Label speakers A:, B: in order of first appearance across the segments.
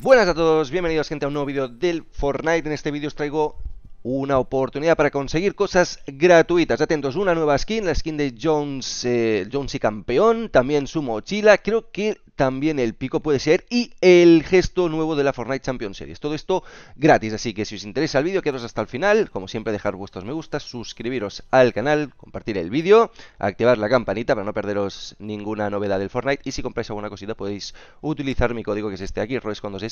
A: Buenas a todos, bienvenidos gente a un nuevo vídeo del Fortnite. En este vídeo os traigo una oportunidad para conseguir cosas gratuitas. Atentos, una nueva skin, la skin de Jones, eh, Jones y Campeón, también su mochila. Creo que también el pico puede ser y el gesto nuevo de la Fortnite Champions Series. Todo esto gratis, así que si os interesa el vídeo, quedaros hasta el final. Como siempre, dejar vuestros me gusta suscribiros al canal, compartir el vídeo, activar la campanita para no perderos ninguna novedad del Fortnite y si compráis alguna cosita podéis utilizar mi código que es este aquí, Roes con dos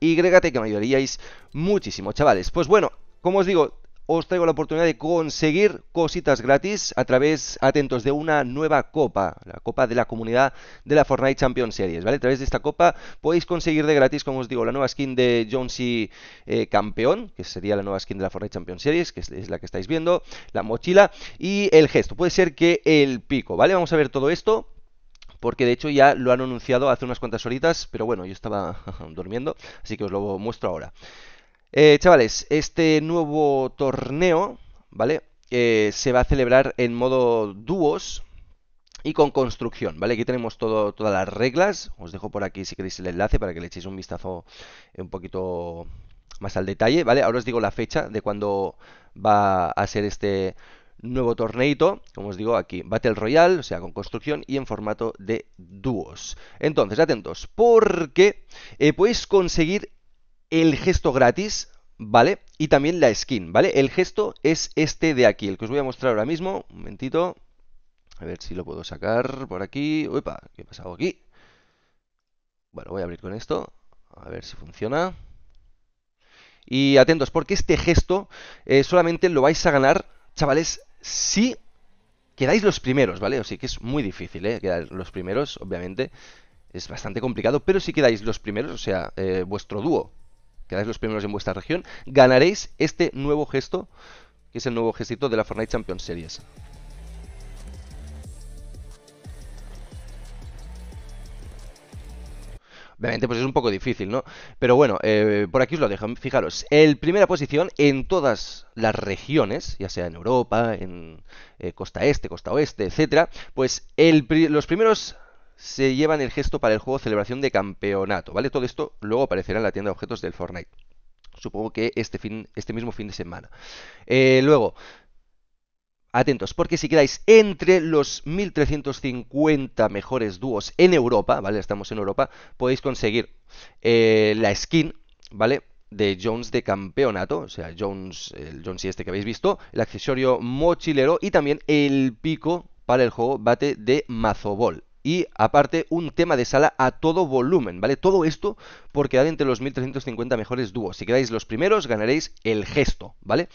A: y grégate que me ayudaríais muchísimo, chavales. Pues bueno, como os digo, os traigo la oportunidad de conseguir cositas gratis a través, atentos, de una nueva copa, la copa de la comunidad de la Fortnite Champion Series, ¿vale? A través de esta copa podéis conseguir de gratis, como os digo, la nueva skin de Jonesy eh, Campeón, que sería la nueva skin de la Fortnite Champion Series, que es, es la que estáis viendo, la mochila y el gesto, puede ser que el pico, ¿vale? Vamos a ver todo esto porque de hecho ya lo han anunciado hace unas cuantas horitas, pero bueno, yo estaba durmiendo, así que os lo muestro ahora. Eh, chavales, este nuevo torneo, ¿vale? Eh, se va a celebrar en modo dúos y con construcción, ¿vale? Aquí tenemos todas las reglas. Os dejo por aquí si queréis el enlace para que le echéis un vistazo eh, un poquito más al detalle, ¿vale? Ahora os digo la fecha de cuando va a ser este nuevo torneito, como os digo aquí, Battle Royale, o sea, con construcción y en formato de dúos. Entonces, atentos, porque podéis conseguir el gesto gratis, ¿vale? Y también la skin, ¿vale? El gesto es este de aquí, el que os voy a mostrar ahora mismo. Un momentito. A ver si lo puedo sacar por aquí. Uepa, ¿qué ha pasado aquí? Bueno, voy a abrir con esto. A ver si funciona. Y atentos, porque este gesto eh, solamente lo vais a ganar, chavales, si quedáis los primeros, ¿vale? O sea que es muy difícil, ¿eh? Quedar los primeros, obviamente. Es bastante complicado, pero si quedáis los primeros, o sea, eh, vuestro dúo quedáis los primeros en vuestra región, ganaréis este nuevo gesto, que es el nuevo gestito de la Fortnite Champions Series. Obviamente, pues es un poco difícil, ¿no? Pero bueno, eh, por aquí os lo dejo. Fijaros, el primera posición en todas las regiones, ya sea en Europa, en eh, costa este, costa oeste, etcétera, pues los primeros se llevan el gesto para el juego celebración de campeonato, ¿vale? Todo esto luego aparecerá en la tienda de objetos del Fortnite. Supongo que este, fin, este mismo fin de semana. Eh, luego, atentos, porque si quedáis entre los 1350 mejores dúos en Europa, ¿vale? Estamos en Europa, podéis conseguir eh, la skin, ¿vale? De Jones de campeonato, o sea, Jones, el Jones y este que habéis visto, el accesorio mochilero y también el pico para el juego bate de Mazobol y aparte un tema de sala a todo volumen, ¿vale? Todo esto porque quedar entre los 1350 mejores dúos. Si quedáis los primeros, ganaréis el gesto, ¿vale?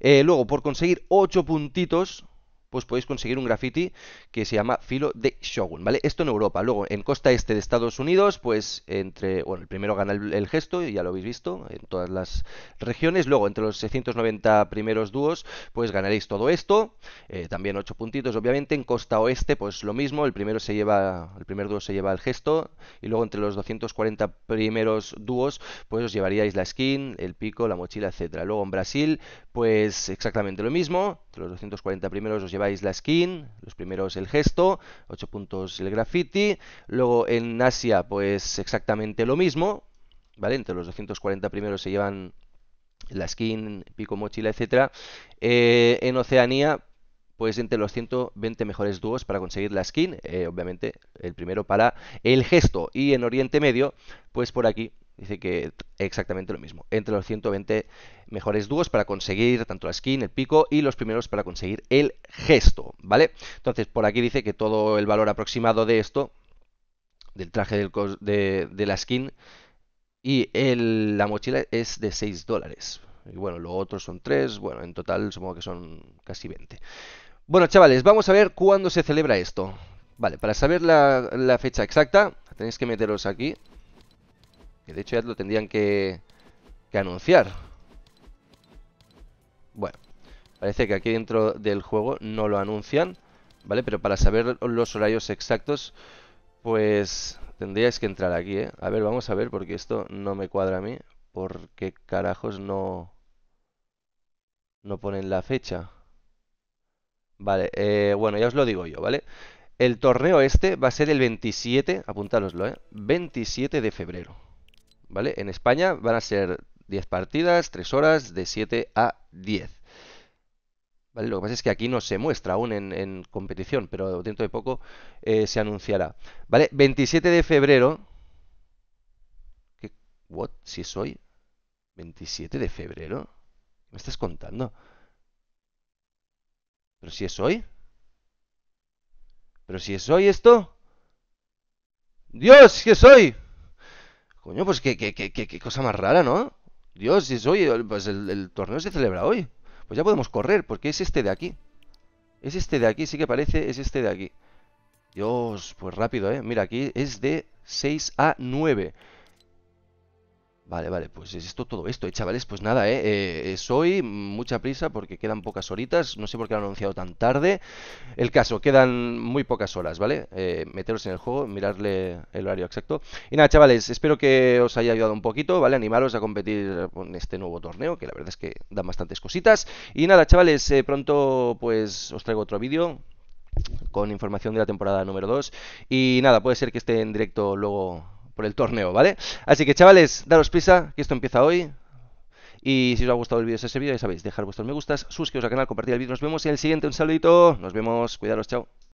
A: Eh, luego, por conseguir 8 puntitos, pues podéis conseguir un graffiti que se llama Filo de Shogun, ¿vale? Esto en Europa. Luego, en costa este de Estados Unidos, pues entre, bueno, el primero gana el, gesto, y ya lo habéis visto, en todas las regiones. Luego, entre los 690 primeros dúos, pues ganaréis todo esto, eh, también 8 puntitos, obviamente. En costa oeste, pues lo mismo, el primero se lleva, el primer dúo se lleva el gesto, y luego entre los 240 primeros dúos, pues os llevaríais la skin, el pico, la mochila, etcétera. Luego en Brasil, pues exactamente lo mismo, entre los 240 primeros os la skin, los primeros el gesto, 8 puntos el graffiti, luego en Asia pues exactamente lo mismo, ¿vale? Entre los 240 primeros se llevan la skin, pico, mochila, etcétera. Eh, en Oceanía pues entre los 120 mejores dúos para conseguir la skin, eh, obviamente el primero para el gesto y en Oriente Medio pues por aquí Dice que exactamente lo mismo. Entre los 120 mejores dúos para conseguir tanto la skin, el pico y los primeros para conseguir el gesto, ¿vale? Entonces, por aquí dice que todo el valor aproximado de esto, del traje de, la skin y la mochila es de 6 dólares. Y bueno, los otros son 3, bueno, en total supongo que son casi 20. Bueno, chavales, vamos a ver cuándo se celebra esto. Vale, para saber la, la fecha exacta, tenéis que meteros aquí. Que de hecho ya lo tendrían que, anunciar. Bueno, parece que aquí dentro del juego no lo anuncian, ¿vale? Pero para saber los horarios exactos, pues tendríais que entrar aquí, ¿eh? A ver, vamos a ver, porque esto no me cuadra a mí. ¿Por qué carajos no, no ponen la fecha? Vale, eh, bueno, ya os lo digo yo, ¿vale? El torneo este va a ser el 27, apuntároslo, ¿eh? 27 de febrero. ¿vale? En España van a ser 10 partidas, 3 horas, de 7 a 10. ¿Vale? Lo que pasa es que aquí no se muestra aún en, competición, pero dentro de poco eh, se anunciará. ¿Vale? 27 de febrero. ¿Qué? ¿What? ¿Si es hoy? ¿27 de febrero? ¿Me estás contando? ¿Pero si es hoy? ¿Pero si es hoy esto? ¡Dios, que soy! Coño, pues qué, qué, cosa más rara, ¿no? Dios, es hoy, pues el, el, torneo se celebra hoy. Pues ya podemos correr, porque es este de aquí. Es este de aquí, sí que parece, es este de aquí. Dios, pues rápido, ¿eh? Mira, aquí es de 6 a 9. Vale, vale, pues es esto todo esto, eh, chavales, pues nada, eh, eh hoy. soy mucha prisa porque quedan pocas horitas, no sé por qué lo han anunciado tan tarde. El caso, quedan muy pocas horas, ¿vale? Eh, meteros en el juego, mirarle el horario exacto. Y nada, chavales, espero que os haya ayudado un poquito, ¿vale? Animaros a competir en este nuevo torneo, que la verdad es que dan bastantes cositas. Y nada, chavales, eh, pronto pues os traigo otro vídeo con información de la temporada número 2. Y nada, puede ser que esté en directo luego por el torneo, ¿vale? Así que chavales, daros prisa, que esto empieza hoy. Y si os ha gustado el vídeo, ese vídeo, ya sabéis, dejar vuestros me gustas, suscribiros al canal, compartir el vídeo. Nos vemos en el siguiente. Un saludito. Nos vemos. Cuidaros. Chao.